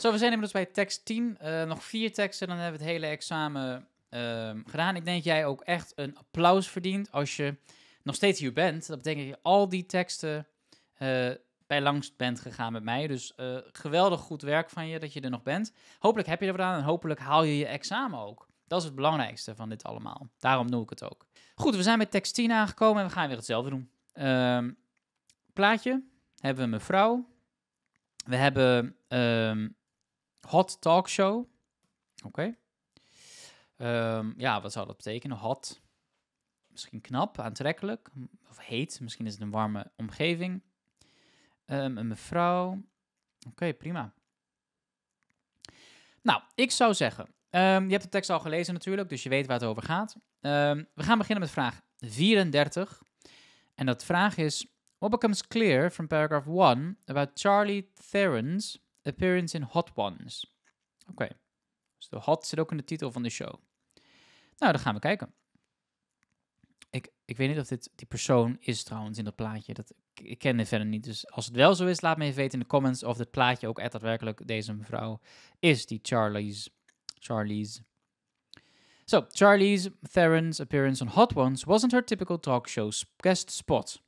Zo, we zijn inmiddels bij tekst 10. Eh, nog vier teksten, dan hebben we het hele examen ehm, gedaan. Ik denk jij ook echt een applaus verdient als je nog steeds hier bent. Dat betekent dat je al die teksten eh, bij langs bent gegaan met mij. Dus eh, geweldig goed werk van je dat je er nog bent. Hopelijk heb je er wat aan en hopelijk haal je je examen ook. Dat is het belangrijkste van dit allemaal. Daarom noem ik het ook. Goed, we zijn bij tekst 10 aangekomen en we gaan weer hetzelfde doen. Ehm, plaatje hebben we mevrouw. We hebben ehm, Hot talkshow. Oké. Ehm, ja, wat zou dat betekenen? Hot. Misschien knap, aantrekkelijk. Of heet. Misschien is het een warme omgeving. Ehm, een mevrouw. Oké, prima. Nou, ik zou zeggen. Ehm, je hebt de tekst al gelezen natuurlijk, dus je weet waar het over gaat. we gaan beginnen met vraag 34. En dat vraag is: What becomes clear from paragraph 1 about Charlie Theron's appearance in Hot Ones. Oké, dus de hot zit ook in de titel van de show. Nou, dan gaan we kijken. Ik, ik weet niet of dit die persoon is trouwens in dat plaatje. Dat, ik ken dit verder niet. Dus als het wel zo is, laat me even weten in de comments of dit plaatje ook echt daadwerkelijk deze mevrouw is, die Charlie's. Charlie's. So, Charlie's Theron's appearance on Hot Ones wasn't her typical talk show guest spot.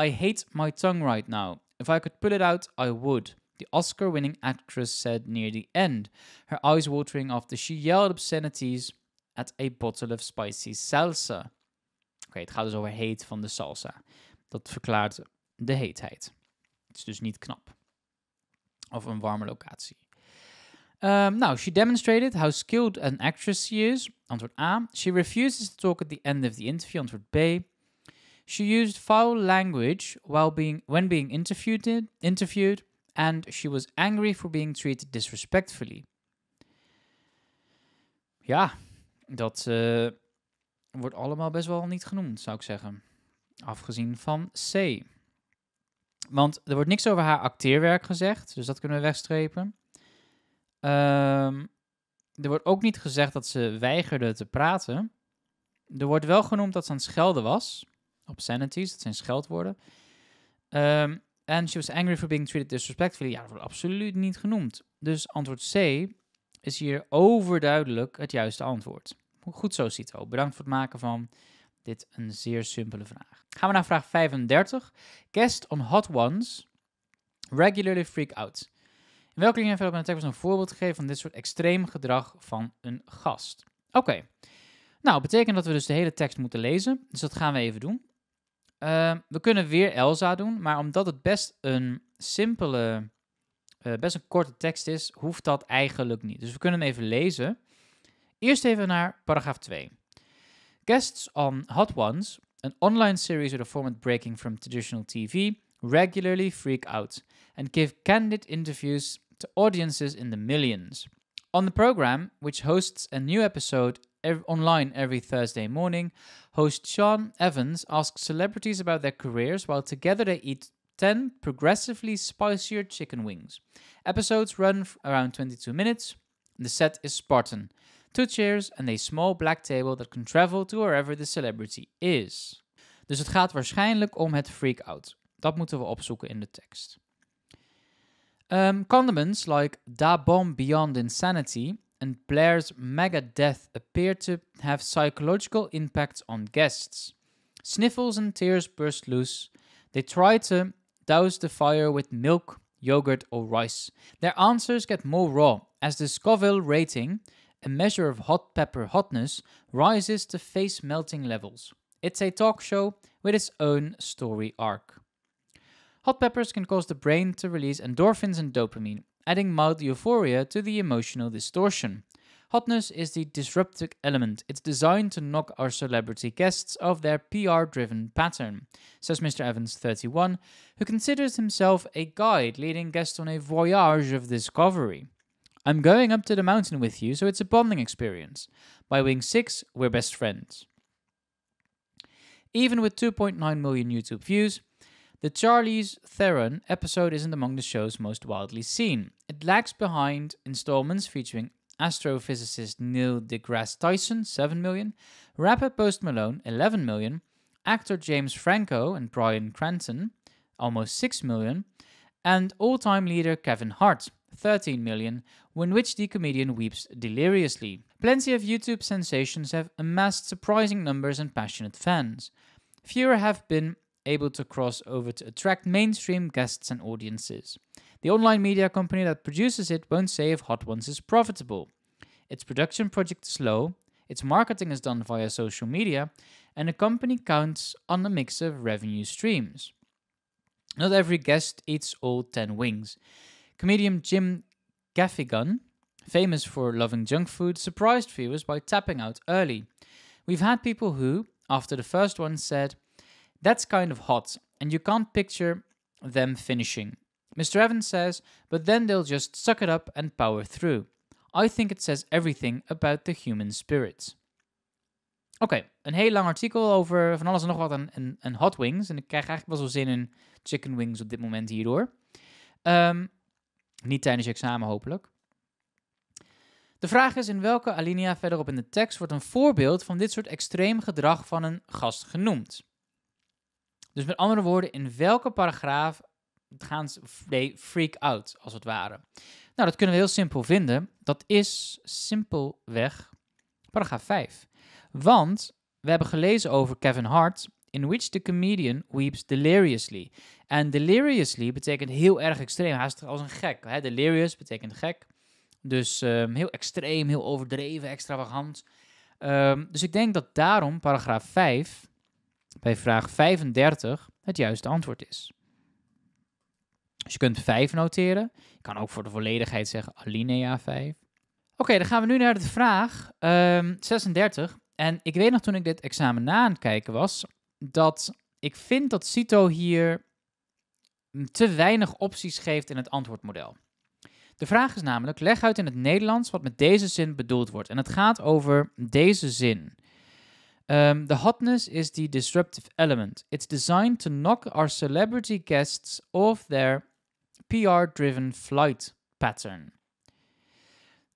I hate my tongue right now. If I could pull it out, I would. the Oscar winning actress said near the end, her eyes watering after she yelled obscenities at a bottle of spicy salsa. Oké, okay, het gaat dus over heet van de salsa. Dat verklaart de heetheid. Het is dus niet knap. Of een warme locatie. Um, ehm, now, she demonstrated how skilled an actress she is, antwoord A. She refuses to talk at the end of the interview, antwoord B. She used foul language while being, when being interviewed, interviewed and she was angry for being treated disrespectfully. Ja, dat eh, wordt allemaal best wel niet genoemd, zou ik zeggen. Afgezien van C. Want er wordt niks over haar acteerwerk gezegd, dus dat kunnen we wegstrepen. Ehm, er wordt ook niet gezegd dat ze weigerde te praten. Er wordt wel genoemd dat ze aan het schelden was. Obscenities, dat zijn scheldwoorden. Um, And she was angry for being treated disrespectfully. Ja, dat wordt absoluut niet genoemd. Dus antwoord C is hier overduidelijk het juiste antwoord. Goed zo, Cito. Bedankt voor het maken van dit een zeer simpele vraag. Gaan we naar vraag 35. Guest on hot ones regularly freak out. In welke linie heb ik tekst een voorbeeld gegeven van dit soort extreem gedrag van een gast? Oké. Okay. Nou, betekent dat we dus de hele tekst moeten lezen. Dus dat gaan we even doen. Ehm, we kunnen weer Elsa doen, maar omdat het best een simpele, eh, best een korte tekst is, hoeft dat eigenlijk niet. Dus we kunnen hem even lezen. Eerst even naar paragraaf 2. Guests on Hot Ones, an online series with a format breaking from traditional TV, regularly freak out and give candid interviews to audiences in the millions. On the program, which hosts a new episode ev- online every Thursday morning, host Sean Evans asks celebrities about their careers while together they eat 10 progressively spicier chicken wings. Episodes run around 22 minutes. The set is Spartan. Two chairs and a small black table that can travel to wherever the celebrity is. Dus het gaat waarschijnlijk om het freak-out. Dat moeten we opzoeken in de tekst. Um, condiments like Da Bomb Beyond Insanity and Blair's mega death appeared to have psychological impacts on guests. Sniffles and tears burst loose. They try to douse the fire with milk, yogurt, or rice. Their answers get more raw as the Scoville rating, a measure of hot pepper hotness, rises to face melting levels. It's a talk show with its own story arc. Hot peppers can cause the brain to release endorphins and dopamine, adding mild euphoria to the emotional distortion. Hotness is the disruptive element. It's designed to knock our celebrity guests off their PR driven pattern, says Mr. Evans, 31, who considers himself a guide leading guests on a voyage of discovery. I'm going up to the mountain with you, so it's a bonding experience. By Wing 6, we're best friends. Even with 2.9 million YouTube views, the Charlie's Theron episode isn't among the show's most widely seen. It lags behind installments featuring astrophysicist Neil deGrasse Tyson, 7 million, rapper Post Malone, 11 million, actor James Franco and Brian Cranston, almost 6 million, and all time leader Kevin Hart, 13 million, when which the comedian weeps deliriously. Plenty of YouTube sensations have amassed surprising numbers and passionate fans. Fewer have been able to cross over to attract mainstream guests and audiences. The online media company that produces it won't say if Hot Ones is profitable. Its production project is low, its marketing is done via social media, and the company counts on a mix of revenue streams. Not every guest eats all 10 wings. Comedian Jim Gaffigan, famous for loving junk food, surprised viewers by tapping out early. We've had people who, after the first one, said, That's kind of hot, and you can't picture them finishing. Mr. Evans says, but then they'll just suck it up and power through. I think it says everything about the human spirit. Oké, een heel lang artikel over van alles en nog wat en, en, hot wings. En ik krijg eigenlijk wel zo zin in chicken wings op dit moment hierdoor. Ehm, niet tijdens je examen hopelijk. De vraag is in welke alinea verderop in de tekst wordt een voorbeeld van dit soort extreem gedrag van een gast genoemd. Dus met andere woorden, in welke paragraaf gaan ze freak out, als het ware? Nou, dat kunnen we heel simpel vinden. Dat is simpelweg paragraaf 5. Want we hebben gelezen over Kevin Hart, in which the comedian weeps deliriously. En deliriously betekent heel erg extreem, haast als een gek. Hè? Delirious betekent gek. Dus ehm, heel extreem, heel overdreven, extravagant. Ehm, dus ik denk dat daarom paragraaf 5 bij vraag 35 het juiste antwoord is. Dus je kunt 5 noteren. Je kan ook voor de volledigheid zeggen alinea 5. Oké, dan gaan we nu naar de vraag 36. Ehm, en ik weet nog toen ik dit examen na aan het kijken was, dat ik vind dat CITO hier te weinig opties geeft in het antwoordmodel. De vraag is namelijk: leg uit in het Nederlands wat met deze zin bedoeld wordt. En het gaat over deze zin. Um, the hotness is the disruptive element. It's designed to knock our celebrity guests off their PR-driven flight pattern.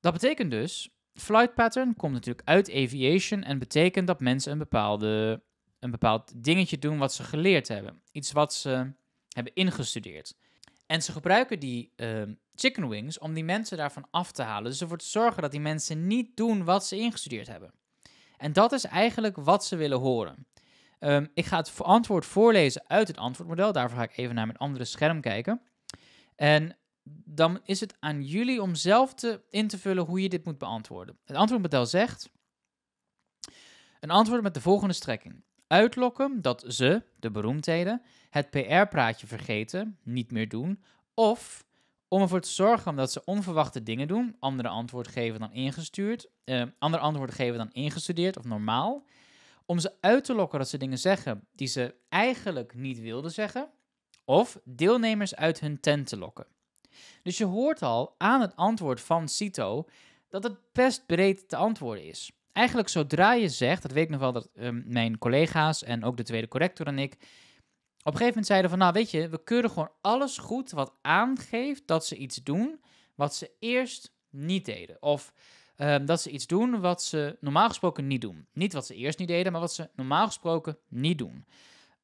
Dat betekent dus, flight pattern komt natuurlijk uit aviation en betekent dat mensen een, bepaalde, een bepaald dingetje doen wat ze geleerd hebben. Iets wat ze hebben ingestudeerd. En ze gebruiken die ehm, chicken wings om die mensen daarvan af te halen. Dus ervoor te zorgen dat die mensen niet doen wat ze ingestudeerd hebben. En dat is eigenlijk wat ze willen horen. Ehm, ik ga het antwoord voorlezen uit het antwoordmodel. Daarvoor ga ik even naar mijn andere scherm kijken. En dan is het aan jullie om zelf te, in te vullen hoe je dit moet beantwoorden. Het antwoordmodel zegt: Een antwoord met de volgende strekking. Uitlokken dat ze, de beroemdheden, het PR-praatje vergeten, niet meer doen. Of om ervoor te zorgen dat ze onverwachte dingen doen, andere antwoord geven dan ingestuurd, eh, andere antwoorden geven dan ingestudeerd of normaal. Om ze uit te lokken dat ze dingen zeggen die ze eigenlijk niet wilden zeggen. Of deelnemers uit hun tent te lokken. Dus je hoort al aan het antwoord van Cito dat het best breed te antwoorden is. Eigenlijk zodra je zegt, dat weet ik nog wel dat ehm, mijn collega's en ook de tweede corrector en ik een gegeven moment zeiden van, nou weet je, we keuren gewoon alles goed wat aangeeft dat ze iets doen wat ze eerst niet deden. Of ehm, dat ze iets doen wat ze normaal gesproken niet doen. Niet wat ze eerst niet deden, maar wat ze normaal gesproken niet doen.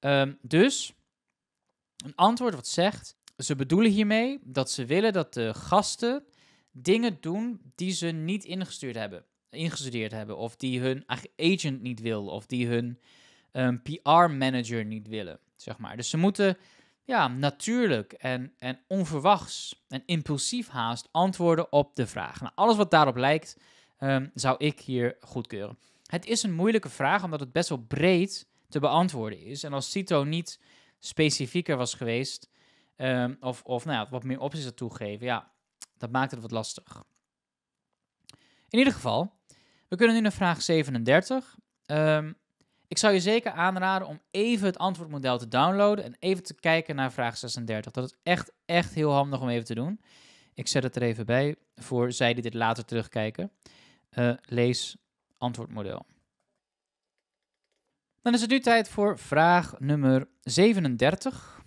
Ehm, dus een antwoord wat zegt, ze bedoelen hiermee dat ze willen dat de gasten dingen doen die ze niet ingestuurd hebben, ingestudeerd hebben, of die hun agent niet wil, of die hun een PR-manager niet willen, zeg maar. Dus ze moeten ja, natuurlijk en, en onverwachts en impulsief haast antwoorden op de vraag. Nou, alles wat daarop lijkt, ehm, zou ik hier goedkeuren. Het is een moeilijke vraag, omdat het best wel breed te beantwoorden is. En als Cito niet specifieker was geweest, ehm, of, of nou ja, wat meer opties had toegeven, ja, dat maakt het wat lastig. In ieder geval, we kunnen nu naar vraag 37. Ik zou je zeker aanraden om even het antwoordmodel te downloaden en even te kijken naar vraag 36. Dat is echt, echt heel handig om even te doen. Ik zet het er even bij voor zij die dit later terugkijken. Eh, lees antwoordmodel. Dan is het nu tijd voor vraag nummer 37.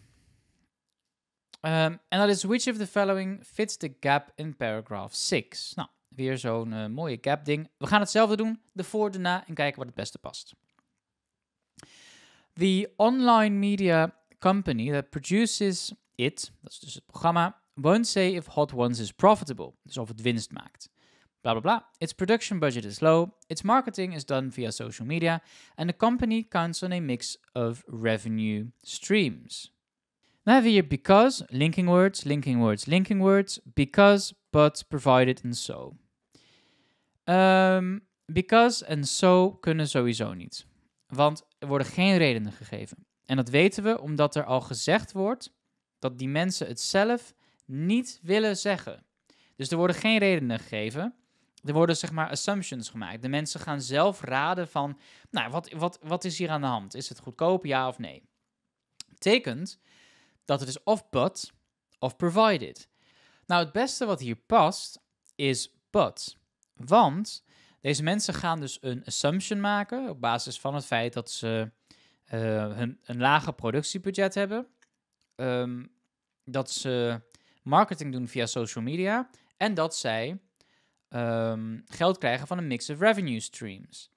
Ehm, en dat is: Which of the following fits the gap in paragraph 6? Nou, weer zo'n eh, mooie gap-ding. We gaan hetzelfde doen: de voor, de na en kijken wat het beste past. The online media company that produces it, dat is dus het programma, won't say if Hot Ones is profitable, dus of het winst maakt. Blah blah blah. Its production budget is low, its marketing is done via social media, and the company counts on a mix of revenue streams. Now have here because, linking words, linking words, linking words, because, but, provided, and so. Um, because and so kunnen sowieso niet. Want er worden geen redenen gegeven. En dat weten we omdat er al gezegd wordt dat die mensen het zelf niet willen zeggen. Dus er worden geen redenen gegeven. Er worden zeg maar assumptions gemaakt. De mensen gaan zelf raden van, nou, wat, wat, wat is hier aan de hand? Is het goedkoop, ja of nee? Betekent dat het is of but of provided. Nou, het beste wat hier past is but. Want deze mensen gaan dus een assumption maken op basis van het feit dat ze eh, hun, een lager productiebudget hebben, ehm, dat ze marketing doen via social media en dat zij ehm, geld krijgen van een mix of revenue streams.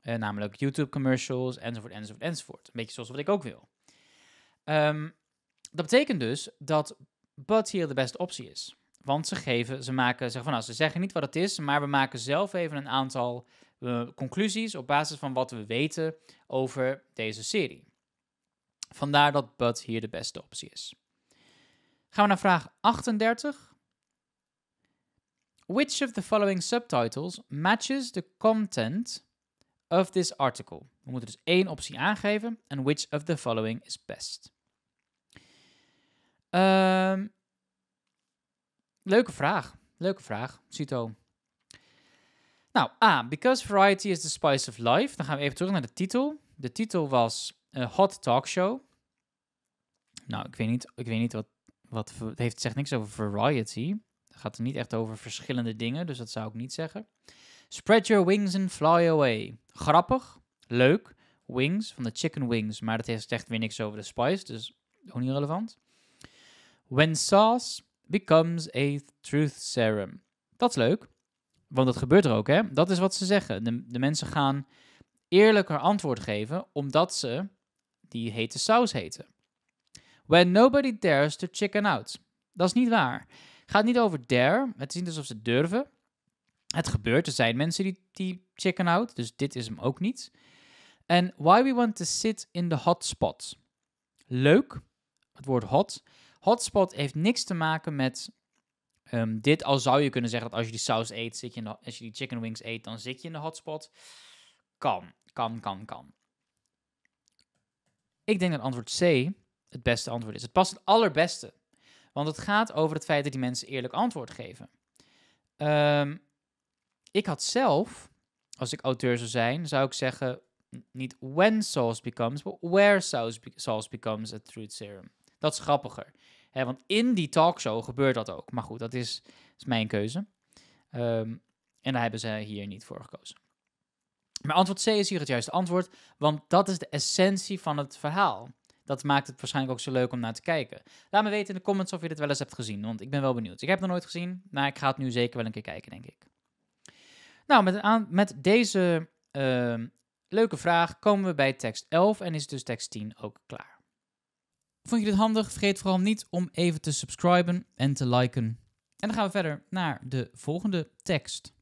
Eh, namelijk YouTube commercials, enzovoort, enzovoort, enzovoort. Een beetje zoals wat ik ook wil. Ehm, dat betekent dus dat Bud hier de beste optie is. Want ze, geven, ze, maken, zeg van, nou, ze zeggen niet wat het is, maar we maken zelf even een aantal eh, conclusies op basis van wat we weten over deze serie. Vandaar dat Bud hier de beste optie is. Gaan we naar vraag 38. Which of the following subtitles matches the content of this article? We moeten dus één optie aangeven en which of the following is best. Um, Leuke vraag. Leuke vraag, Cito. Nou, A. Because variety is the spice of life. Dan gaan we even terug naar de titel. De titel was a eh, Hot Talk Show. Nou, ik weet niet, ik weet niet wat, wat het, heeft, zegt niks over variety. Het gaat er niet echt over verschillende dingen, dus dat zou ik niet zeggen. Spread your wings and fly away. Grappig, leuk. Wings van de chicken wings, maar dat heeft echt weer niks over de spice, dus ook niet relevant. When sauce becomes a truth serum. Dat is leuk, want dat gebeurt er ook, hè? Dat is wat ze zeggen. De, mensen gaan eerlijker antwoord geven omdat ze die hete saus heten. When nobody dares to chicken out. Dat is niet waar. Het gaat niet over dare. Het is niet alsof ze durven. Het gebeurt. Er zijn mensen die, die chicken out. Dus dit is hem ook niet. En why we want to sit in the hot spot. Leuk. Het woord hot Hotspot heeft niks te maken met ehm, dit. Al zou je kunnen zeggen dat als je die saus eet, zit je in de, als je die chicken wings eet, dan zit je in de hotspot. Kan, kan, kan, kan. Ik denk dat antwoord C het beste antwoord is. Het past het allerbeste. Want het gaat over het feit dat die mensen eerlijk antwoord geven. Ehm, ik had zelf, als ik auteur zou zijn, zou ik zeggen: niet when sauce becomes, but where sauce, sauce becomes a truth serum. Dat is grappiger want in die talkshow gebeurt dat ook. Maar goed, dat is, is mijn keuze. Ehm, en daar hebben ze hier niet voor gekozen. Maar antwoord C is hier het juiste antwoord, want dat is de essentie van het verhaal. Dat maakt het waarschijnlijk ook zo leuk om naar te kijken. Laat me weten in de comments of je dit wel eens hebt gezien, want ik ben wel benieuwd. Ik heb het nog nooit gezien, maar ik ga het nu zeker wel een keer kijken, denk ik. Nou, met, met deze ehm, leuke vraag komen we bij tekst 11 en is dus tekst 10 ook klaar. Vond je dit handig? Vergeet vooral niet om even te subscriben en te liken. En dan gaan we verder naar de volgende tekst.